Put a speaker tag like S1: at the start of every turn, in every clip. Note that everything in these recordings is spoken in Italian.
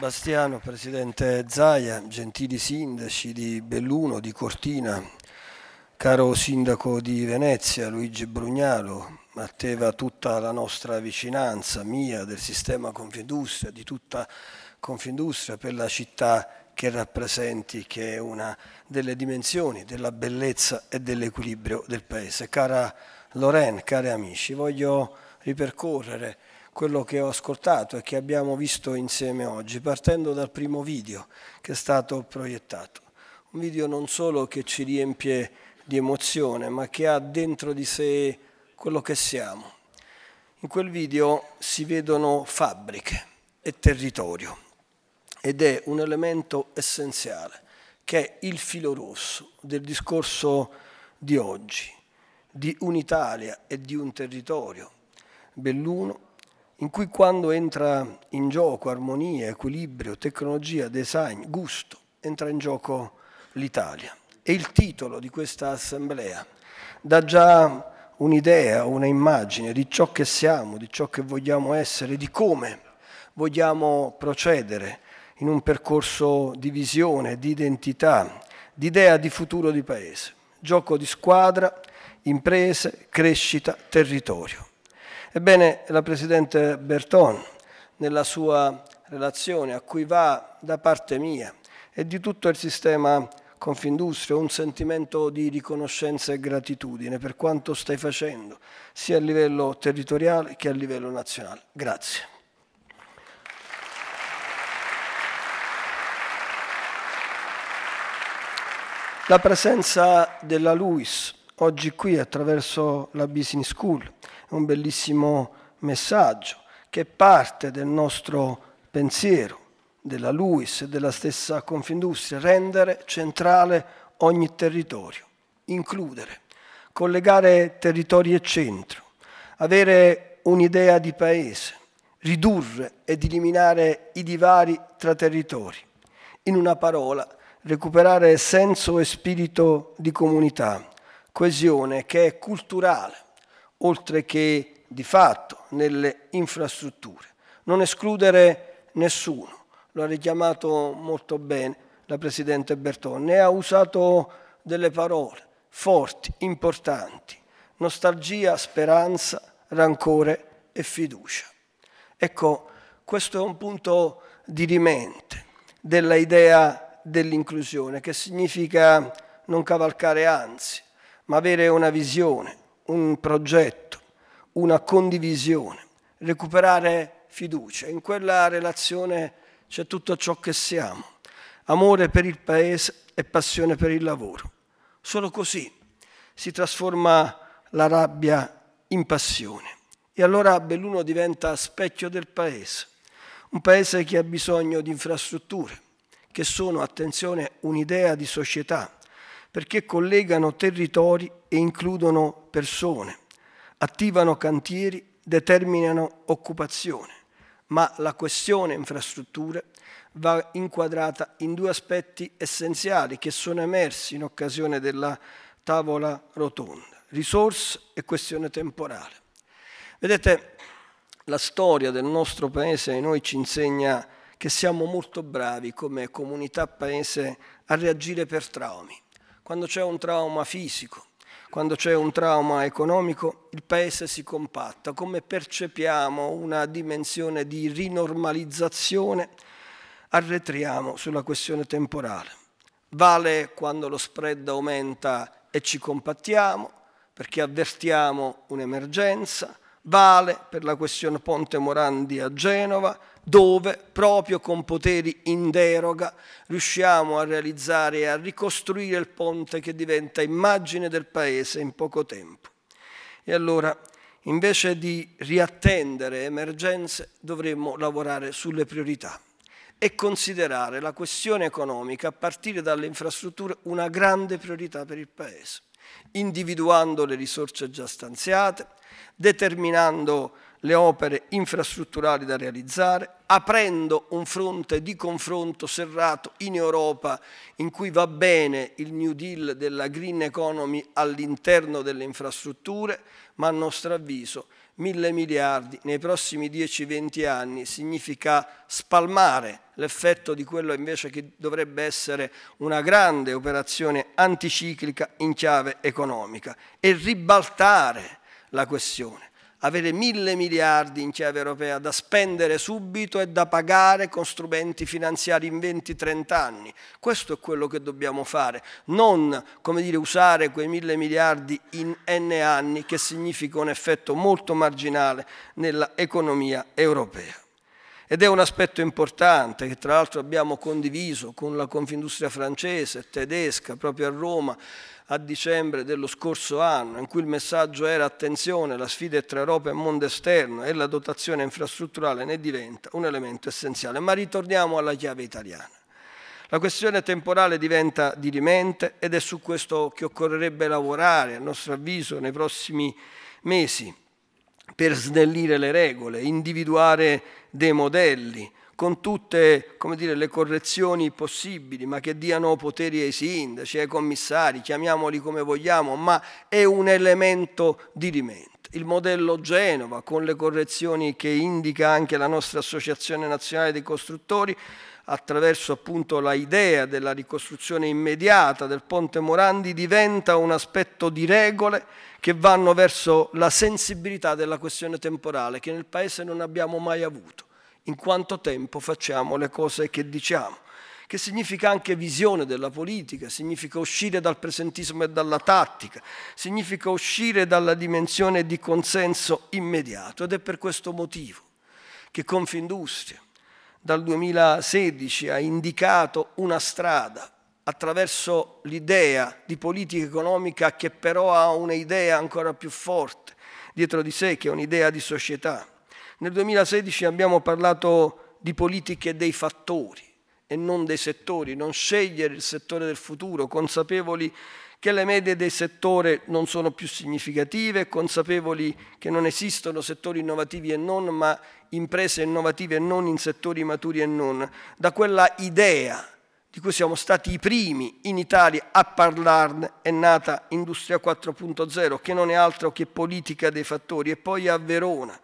S1: Bastiano, Presidente Zaia, gentili sindaci di Belluno, di Cortina, caro Sindaco di Venezia Luigi Brugnalo, atteva tutta la nostra vicinanza, mia, del sistema Confindustria, di tutta Confindustria per la città che rappresenti, che è una delle dimensioni, della bellezza e dell'equilibrio del Paese. Cara Loren, cari amici, voglio ripercorrere quello che ho ascoltato e che abbiamo visto insieme oggi, partendo dal primo video che è stato proiettato. Un video non solo che ci riempie di emozione, ma che ha dentro di sé quello che siamo. In quel video si vedono fabbriche e territorio ed è un elemento essenziale che è il filo rosso del discorso di oggi, di un'Italia e di un territorio, Belluno in cui quando entra in gioco armonia, equilibrio, tecnologia, design, gusto, entra in gioco l'Italia. E il titolo di questa assemblea dà già un'idea, una immagine di ciò che siamo, di ciò che vogliamo essere, di come vogliamo procedere in un percorso di visione, di identità, di idea di futuro di paese. Gioco di squadra, imprese, crescita, territorio. Ebbene, la Presidente Berton, nella sua relazione a cui va da parte mia e di tutto il sistema Confindustria, un sentimento di riconoscenza e gratitudine per quanto stai facendo, sia a livello territoriale che a livello nazionale. Grazie. La presenza della LUIS oggi qui attraverso la Business School un bellissimo messaggio che parte del nostro pensiero, della LUIS e della stessa Confindustria, rendere centrale ogni territorio, includere, collegare territori e centro, avere un'idea di paese, ridurre ed eliminare i divari tra territori. In una parola, recuperare senso e spirito di comunità, coesione che è culturale, oltre che di fatto nelle infrastrutture. Non escludere nessuno, lo ha richiamato molto bene la Presidente Bertone, ne ha usato delle parole forti, importanti, nostalgia, speranza, rancore e fiducia. Ecco, questo è un punto di rimente della idea dell'inclusione, che significa non cavalcare anzi, ma avere una visione, un progetto, una condivisione, recuperare fiducia. In quella relazione c'è tutto ciò che siamo, amore per il paese e passione per il lavoro. Solo così si trasforma la rabbia in passione. E allora Belluno diventa specchio del paese, un paese che ha bisogno di infrastrutture, che sono, attenzione, un'idea di società, perché collegano territori e includono persone, attivano cantieri, determinano occupazione. Ma la questione infrastrutture va inquadrata in due aspetti essenziali che sono emersi in occasione della tavola rotonda, risorse e questione temporale. Vedete, la storia del nostro paese noi ci insegna che siamo molto bravi come comunità paese a reagire per traumi. Quando c'è un trauma fisico, quando c'è un trauma economico, il paese si compatta. Come percepiamo una dimensione di rinormalizzazione, arretriamo sulla questione temporale. Vale quando lo spread aumenta e ci compattiamo, perché avvertiamo un'emergenza, vale per la questione Ponte Morandi a Genova, dove proprio con poteri in deroga riusciamo a realizzare e a ricostruire il ponte che diventa immagine del paese in poco tempo. E allora, invece di riattendere emergenze, dovremmo lavorare sulle priorità e considerare la questione economica a partire dalle infrastrutture una grande priorità per il Paese, individuando le risorse già stanziate, determinando le opere infrastrutturali da realizzare, aprendo un fronte di confronto serrato in Europa in cui va bene il New Deal della green economy all'interno delle infrastrutture, ma a nostro avviso mille miliardi nei prossimi 10-20 anni significa spalmare l'effetto di quello invece che dovrebbe essere una grande operazione anticiclica in chiave economica e ribaltare la questione avere mille miliardi in chiave europea da spendere subito e da pagare con strumenti finanziari in 20-30 anni. Questo è quello che dobbiamo fare, non come dire, usare quei mille miliardi in n anni che significa un effetto molto marginale nell'economia europea. Ed è un aspetto importante che tra l'altro abbiamo condiviso con la Confindustria francese, tedesca, proprio a Roma, a dicembre dello scorso anno, in cui il messaggio era attenzione, la sfida è tra Europa e mondo esterno e la dotazione infrastrutturale ne diventa un elemento essenziale. Ma ritorniamo alla chiave italiana. La questione temporale diventa dirimente ed è su questo che occorrerebbe lavorare, a nostro avviso, nei prossimi mesi per snellire le regole, individuare dei modelli, con tutte dire, le correzioni possibili, ma che diano poteri ai sindaci, ai commissari, chiamiamoli come vogliamo, ma è un elemento di rimente. il modello Genova, con le correzioni che indica anche la nostra Associazione Nazionale dei Costruttori, attraverso appunto la idea della ricostruzione immediata del Ponte Morandi, diventa un aspetto di regole che vanno verso la sensibilità della questione temporale, che nel Paese non abbiamo mai avuto in quanto tempo facciamo le cose che diciamo, che significa anche visione della politica, significa uscire dal presentismo e dalla tattica, significa uscire dalla dimensione di consenso immediato ed è per questo motivo che Confindustria dal 2016 ha indicato una strada attraverso l'idea di politica economica che però ha un'idea ancora più forte dietro di sé, che è un'idea di società nel 2016 abbiamo parlato di politiche dei fattori e non dei settori, non scegliere il settore del futuro, consapevoli che le medie del settore non sono più significative, consapevoli che non esistono settori innovativi e non, ma imprese innovative e non in settori maturi e non. Da quella idea di cui siamo stati i primi in Italia a parlarne è nata Industria 4.0, che non è altro che politica dei fattori, e poi a Verona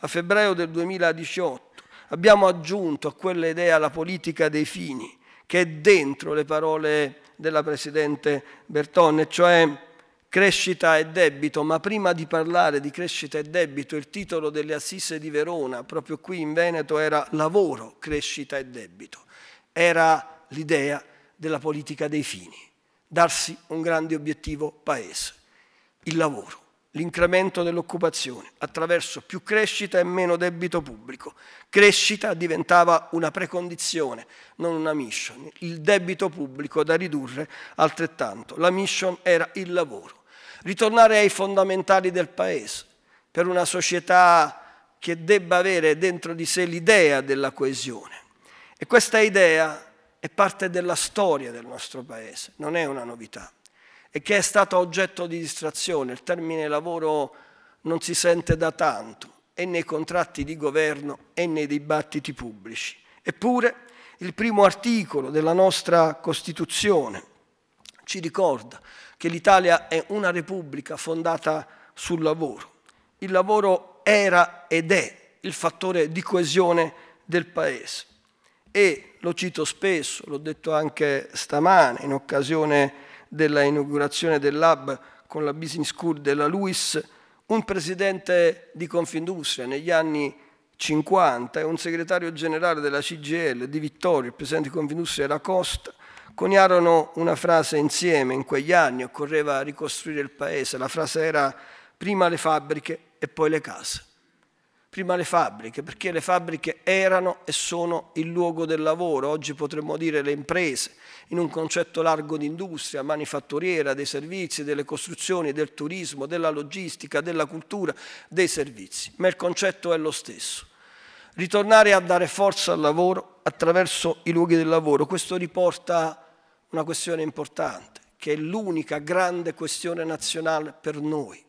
S1: a febbraio del 2018 abbiamo aggiunto a quella idea la politica dei fini, che è dentro le parole della Presidente Bertone, cioè crescita e debito, ma prima di parlare di crescita e debito, il titolo delle assise di Verona, proprio qui in Veneto, era lavoro, crescita e debito. Era l'idea della politica dei fini, darsi un grande obiettivo paese, il lavoro l'incremento dell'occupazione attraverso più crescita e meno debito pubblico. Crescita diventava una precondizione, non una mission. Il debito pubblico da ridurre altrettanto. La mission era il lavoro. Ritornare ai fondamentali del Paese per una società che debba avere dentro di sé l'idea della coesione. E questa idea è parte della storia del nostro Paese, non è una novità e che è stata oggetto di distrazione. Il termine lavoro non si sente da tanto, e nei contratti di governo e nei dibattiti pubblici. Eppure il primo articolo della nostra Costituzione ci ricorda che l'Italia è una repubblica fondata sul lavoro. Il lavoro era ed è il fattore di coesione del Paese e lo cito spesso, l'ho detto anche stamane in occasione della inaugurazione del lab con la Business School della LUIS, un presidente di Confindustria negli anni 50 e un segretario generale della CGL di Vittorio, il presidente di Confindustria era Costa, coniarono una frase insieme in quegli anni, occorreva ricostruire il paese, la frase era prima le fabbriche e poi le case prima le fabbriche, perché le fabbriche erano e sono il luogo del lavoro, oggi potremmo dire le imprese, in un concetto largo di industria, manifatturiera, dei servizi, delle costruzioni, del turismo, della logistica, della cultura, dei servizi, ma il concetto è lo stesso. Ritornare a dare forza al lavoro attraverso i luoghi del lavoro, questo riporta una questione importante, che è l'unica grande questione nazionale per noi,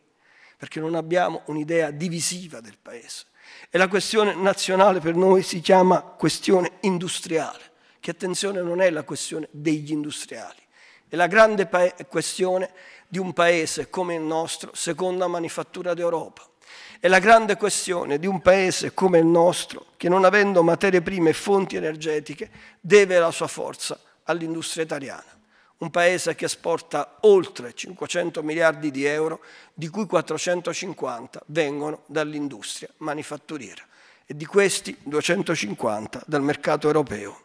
S1: perché non abbiamo un'idea divisiva del Paese. E la questione nazionale per noi si chiama questione industriale, che attenzione non è la questione degli industriali, è la grande questione di un paese come il nostro, seconda manifattura d'Europa. È la grande questione di un paese come il nostro, che non avendo materie prime e fonti energetiche, deve la sua forza all'industria italiana un paese che esporta oltre 500 miliardi di euro, di cui 450 vengono dall'industria manifatturiera e di questi 250 dal mercato europeo.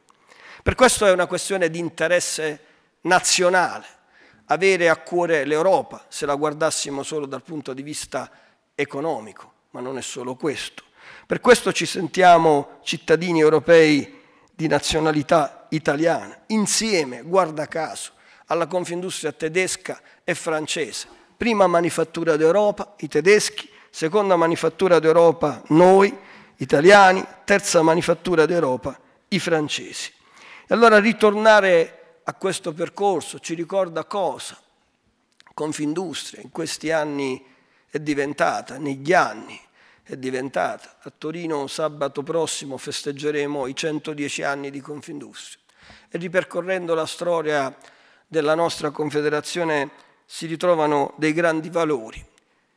S1: Per questo è una questione di interesse nazionale, avere a cuore l'Europa, se la guardassimo solo dal punto di vista economico, ma non è solo questo. Per questo ci sentiamo cittadini europei di nazionalità italiana, insieme, guarda caso, alla Confindustria tedesca e francese. Prima manifattura d'Europa, i tedeschi, seconda manifattura d'Europa, noi, italiani, terza manifattura d'Europa, i francesi. E allora ritornare a questo percorso ci ricorda cosa? Confindustria in questi anni è diventata, negli anni è diventata. A Torino sabato prossimo festeggeremo i 110 anni di Confindustria e ripercorrendo la storia della nostra Confederazione si ritrovano dei grandi valori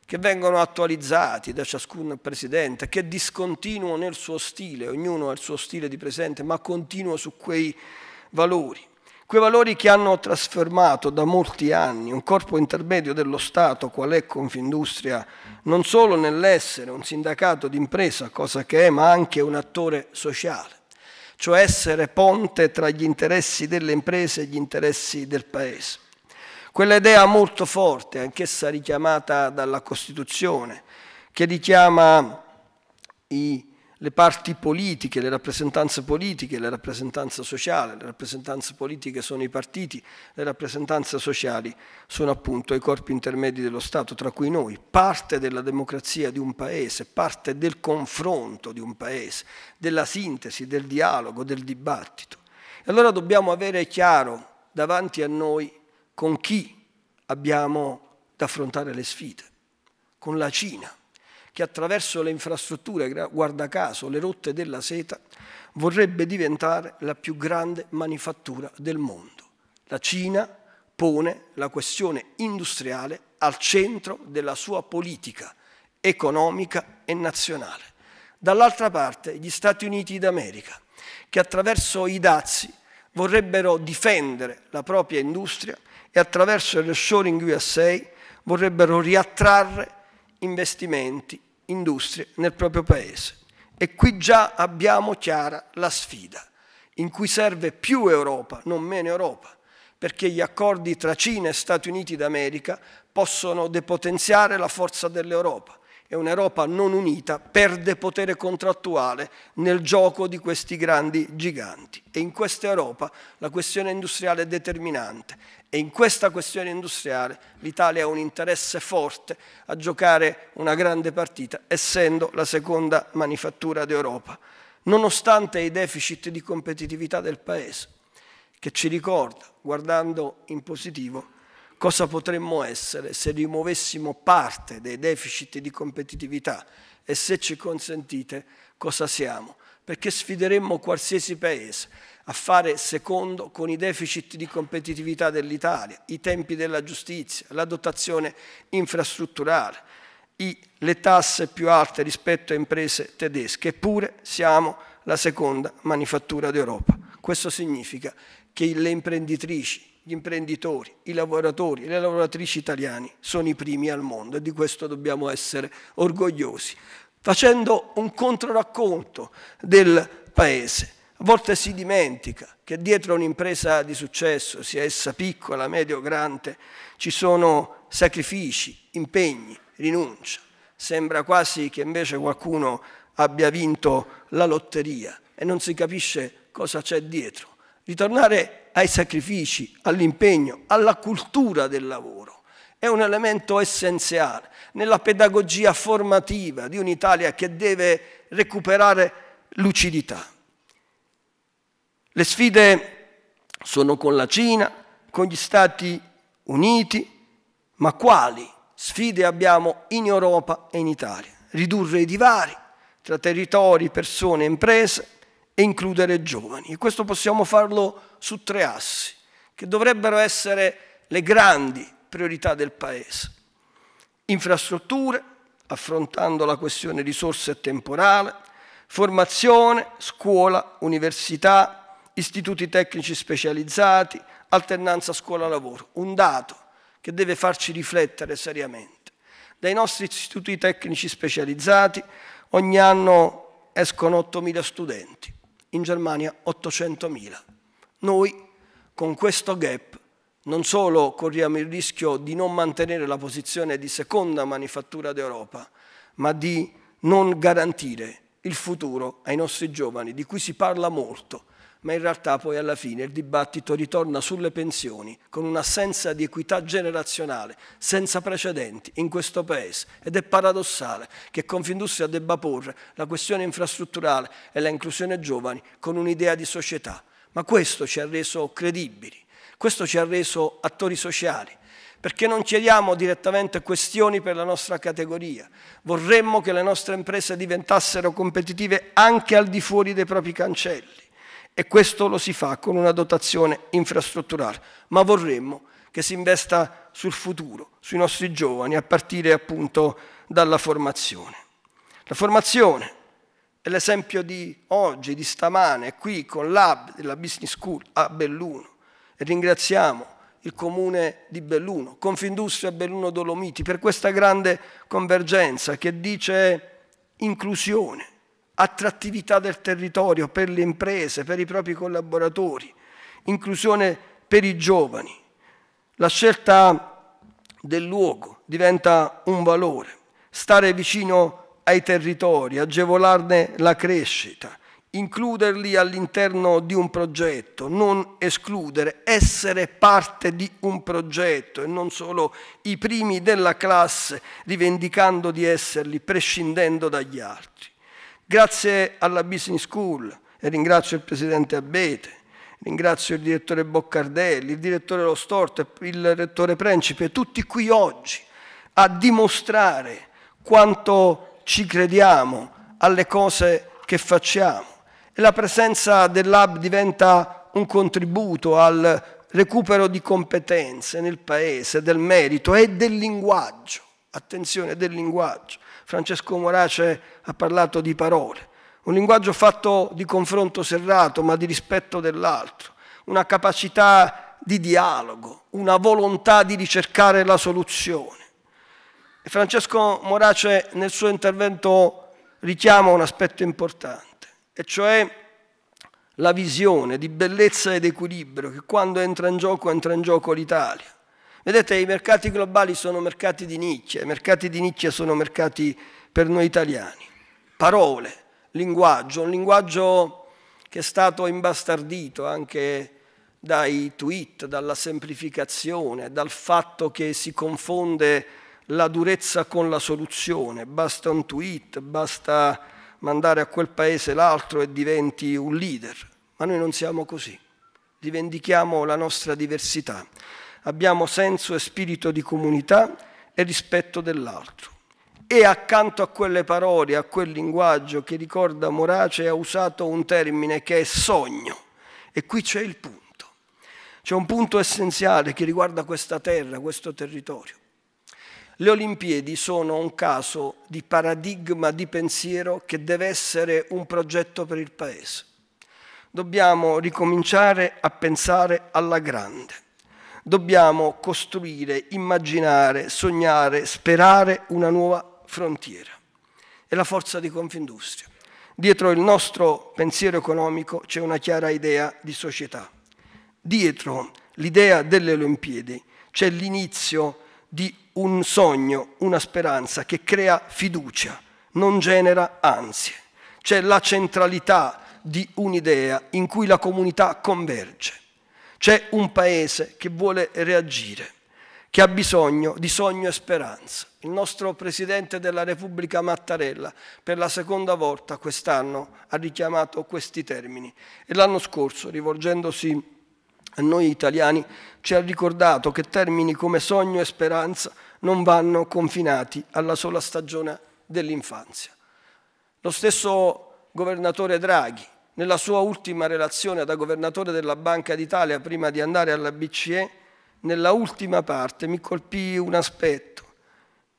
S1: che vengono attualizzati da ciascun presidente, che è discontinuo nel suo stile, ognuno ha il suo stile di presente, ma continuo su quei valori. Quei valori che hanno trasformato da molti anni un corpo intermedio dello Stato, qual è Confindustria, non solo nell'essere un sindacato d'impresa, cosa che è, ma anche un attore sociale cioè essere ponte tra gli interessi delle imprese e gli interessi del Paese. Quell'idea molto forte, anch'essa richiamata dalla Costituzione, che richiama i le parti politiche, le rappresentanze politiche, la rappresentanza sociale, le rappresentanze politiche sono i partiti, le rappresentanze sociali sono appunto i corpi intermedi dello Stato, tra cui noi, parte della democrazia di un paese, parte del confronto di un paese, della sintesi, del dialogo, del dibattito. E allora dobbiamo avere chiaro davanti a noi con chi abbiamo da affrontare le sfide, con la Cina che attraverso le infrastrutture, guarda caso, le rotte della seta, vorrebbe diventare la più grande manifattura del mondo. La Cina pone la questione industriale al centro della sua politica economica e nazionale. Dall'altra parte gli Stati Uniti d'America, che attraverso i dazi vorrebbero difendere la propria industria e attraverso il Reshoring USA vorrebbero riattrarre investimenti industrie nel proprio paese. E qui già abbiamo chiara la sfida, in cui serve più Europa, non meno Europa, perché gli accordi tra Cina e Stati Uniti d'America possono depotenziare la forza dell'Europa, e un'Europa non unita perde potere contrattuale nel gioco di questi grandi giganti. E in questa Europa la questione industriale è determinante e in questa questione industriale l'Italia ha un interesse forte a giocare una grande partita, essendo la seconda manifattura d'Europa, nonostante i deficit di competitività del Paese, che ci ricorda, guardando in positivo, cosa potremmo essere se rimuovessimo parte dei deficit di competitività e se ci consentite cosa siamo, perché sfideremmo qualsiasi paese a fare secondo con i deficit di competitività dell'Italia, i tempi della giustizia, la dotazione infrastrutturale, i, le tasse più alte rispetto a imprese tedesche, eppure siamo la seconda manifattura d'Europa. Questo significa che le imprenditrici, gli imprenditori, i lavoratori e le lavoratrici italiani sono i primi al mondo e di questo dobbiamo essere orgogliosi. Facendo un controracconto del Paese, a volte si dimentica che dietro un'impresa di successo, sia essa piccola, media o grande, ci sono sacrifici, impegni, rinuncia. Sembra quasi che invece qualcuno abbia vinto la lotteria e non si capisce cosa c'è dietro. Ritornare ai sacrifici, all'impegno, alla cultura del lavoro è un elemento essenziale nella pedagogia formativa di un'Italia che deve recuperare lucidità. Le sfide sono con la Cina, con gli Stati Uniti, ma quali sfide abbiamo in Europa e in Italia? Ridurre i divari tra territori, persone e imprese, e includere giovani. E questo possiamo farlo su tre assi, che dovrebbero essere le grandi priorità del Paese. Infrastrutture, affrontando la questione risorse e temporale, formazione, scuola, università, istituti tecnici specializzati, alternanza scuola-lavoro. Un dato che deve farci riflettere seriamente. Dai nostri istituti tecnici specializzati ogni anno escono 8.000 studenti in Germania 800.000. Noi con questo gap non solo corriamo il rischio di non mantenere la posizione di seconda manifattura d'Europa, ma di non garantire il futuro ai nostri giovani, di cui si parla molto, ma in realtà poi alla fine il dibattito ritorna sulle pensioni con un'assenza di equità generazionale senza precedenti in questo Paese ed è paradossale che Confindustria debba porre la questione infrastrutturale e la inclusione giovani con un'idea di società, ma questo ci ha reso credibili, questo ci ha reso attori sociali, perché non chiediamo direttamente questioni per la nostra categoria. Vorremmo che le nostre imprese diventassero competitive anche al di fuori dei propri cancelli e questo lo si fa con una dotazione infrastrutturale, ma vorremmo che si investa sul futuro, sui nostri giovani, a partire appunto dalla formazione. La formazione è l'esempio di oggi, di stamane, qui con l'Hub della Business School a Belluno e ringraziamo il comune di Belluno, Confindustria Belluno Dolomiti, per questa grande convergenza che dice inclusione, attrattività del territorio per le imprese, per i propri collaboratori, inclusione per i giovani. La scelta del luogo diventa un valore, stare vicino ai territori, agevolarne la crescita, includerli all'interno di un progetto, non escludere, essere parte di un progetto e non solo i primi della classe rivendicando di esserli, prescindendo dagli altri. Grazie alla Business School, e ringrazio il presidente Abete, ringrazio il direttore Boccardelli, il direttore Lo Storto, il rettore Principe, tutti qui oggi a dimostrare quanto ci crediamo alle cose che facciamo. E la presenza dell'Hub diventa un contributo al recupero di competenze nel Paese, del merito e del linguaggio. Attenzione, del linguaggio. Francesco Morace ha parlato di parole, un linguaggio fatto di confronto serrato ma di rispetto dell'altro, una capacità di dialogo, una volontà di ricercare la soluzione. E Francesco Morace nel suo intervento richiama un aspetto importante, e cioè la visione di bellezza ed equilibrio che quando entra in gioco entra in gioco l'Italia. Vedete, i mercati globali sono mercati di nicchia, i mercati di nicchia sono mercati per noi italiani. Parole, linguaggio, un linguaggio che è stato imbastardito anche dai tweet, dalla semplificazione, dal fatto che si confonde la durezza con la soluzione. Basta un tweet, basta mandare a quel paese l'altro e diventi un leader. Ma noi non siamo così. Rivendichiamo la nostra diversità abbiamo senso e spirito di comunità e rispetto dell'altro. E accanto a quelle parole, a quel linguaggio che ricorda Morace, ha usato un termine che è sogno. E qui c'è il punto. C'è un punto essenziale che riguarda questa terra, questo territorio. Le Olimpiadi sono un caso di paradigma di pensiero che deve essere un progetto per il Paese. Dobbiamo ricominciare a pensare alla grande dobbiamo costruire, immaginare, sognare, sperare una nuova frontiera. È la forza di Confindustria. Dietro il nostro pensiero economico c'è una chiara idea di società. Dietro l'idea delle Olimpiadi c'è l'inizio di un sogno, una speranza che crea fiducia, non genera ansie. C'è la centralità di un'idea in cui la comunità converge c'è un paese che vuole reagire, che ha bisogno di sogno e speranza. Il nostro Presidente della Repubblica Mattarella per la seconda volta quest'anno ha richiamato questi termini e l'anno scorso, rivolgendosi a noi italiani, ci ha ricordato che termini come sogno e speranza non vanno confinati alla sola stagione dell'infanzia. Lo stesso governatore Draghi nella sua ultima relazione da governatore della Banca d'Italia prima di andare alla BCE, nella ultima parte mi colpì un aspetto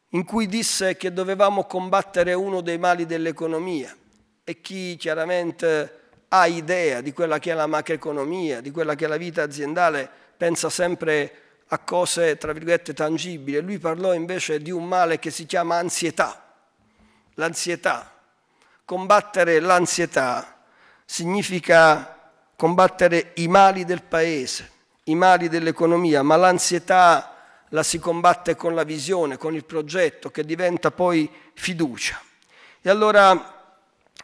S1: in cui disse che dovevamo combattere uno dei mali dell'economia e chi chiaramente ha idea di quella che è la macroeconomia, di quella che è la vita aziendale, pensa sempre a cose, tra virgolette, tangibili. Lui parlò invece di un male che si chiama ansietà. L'ansietà. Combattere l'ansietà significa combattere i mali del paese, i mali dell'economia, ma l'ansietà la si combatte con la visione, con il progetto che diventa poi fiducia. E allora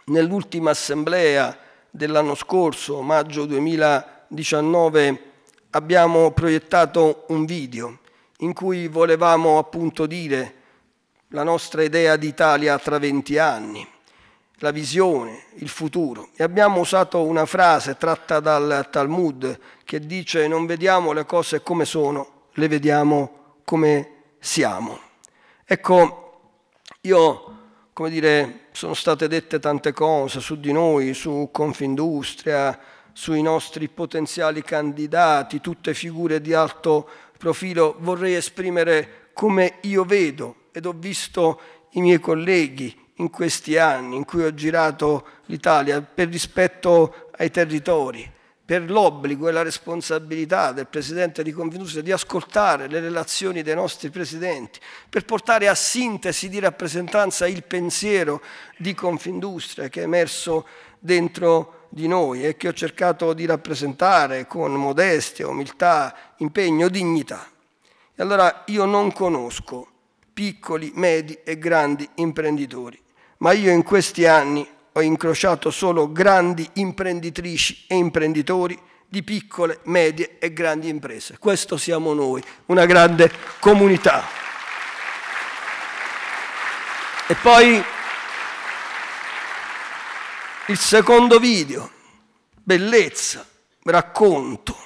S1: nell'ultima assemblea dell'anno scorso, maggio 2019, abbiamo proiettato un video in cui volevamo appunto dire la nostra idea d'Italia tra 20 anni, la visione, il futuro. E abbiamo usato una frase tratta dal Talmud che dice non vediamo le cose come sono, le vediamo come siamo. Ecco, io, come dire, sono state dette tante cose su di noi, su Confindustria, sui nostri potenziali candidati, tutte figure di alto profilo, vorrei esprimere come io vedo ed ho visto i miei colleghi, in questi anni in cui ho girato l'Italia per rispetto ai territori, per l'obbligo e la responsabilità del Presidente di Confindustria di ascoltare le relazioni dei nostri Presidenti, per portare a sintesi di rappresentanza il pensiero di Confindustria che è emerso dentro di noi e che ho cercato di rappresentare con modestia, umiltà, impegno, dignità. E allora io non conosco piccoli, medi e grandi imprenditori ma io in questi anni ho incrociato solo grandi imprenditrici e imprenditori di piccole, medie e grandi imprese. Questo siamo noi, una grande comunità. E poi il secondo video, bellezza, racconto,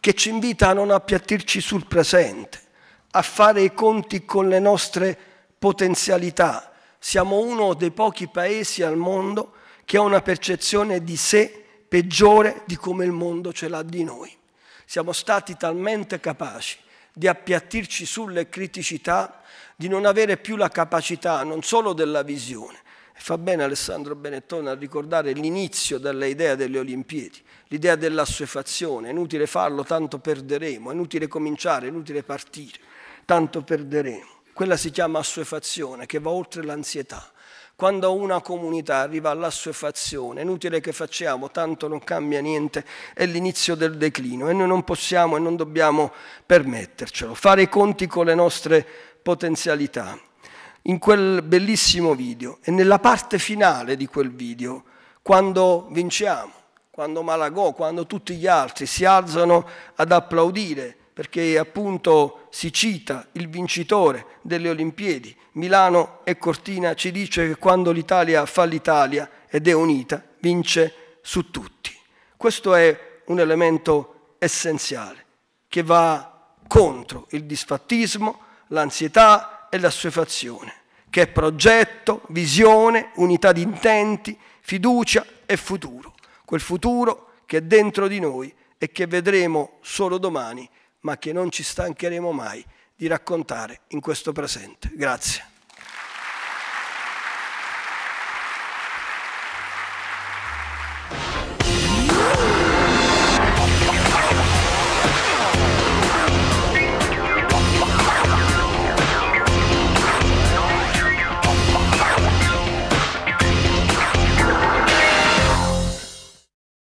S1: che ci invita a non appiattirci sul presente, a fare i conti con le nostre potenzialità, siamo uno dei pochi paesi al mondo che ha una percezione di sé peggiore di come il mondo ce l'ha di noi. Siamo stati talmente capaci di appiattirci sulle criticità, di non avere più la capacità non solo della visione. E fa bene Alessandro Benettone a ricordare l'inizio dell'idea delle Olimpiadi, l'idea dell'assuefazione, è inutile farlo, tanto perderemo, è inutile cominciare, è inutile partire, tanto perderemo. Quella si chiama assuefazione, che va oltre l'ansietà. Quando una comunità arriva all'assuefazione, è inutile che facciamo, tanto non cambia niente, è l'inizio del declino e noi non possiamo e non dobbiamo permettercelo, fare i conti con le nostre potenzialità. In quel bellissimo video e nella parte finale di quel video, quando vinciamo, quando Malagò, quando tutti gli altri si alzano ad applaudire, perché appunto si cita il vincitore delle Olimpiadi, Milano e Cortina ci dice che quando l'Italia fa l'Italia ed è unita, vince su tutti. Questo è un elemento essenziale che va contro il disfattismo, l'ansietà e l'assuefazione, che è progetto, visione, unità di intenti, fiducia e futuro. Quel futuro che è dentro di noi e che vedremo solo domani ma che non ci stancheremo mai di raccontare in questo presente. Grazie.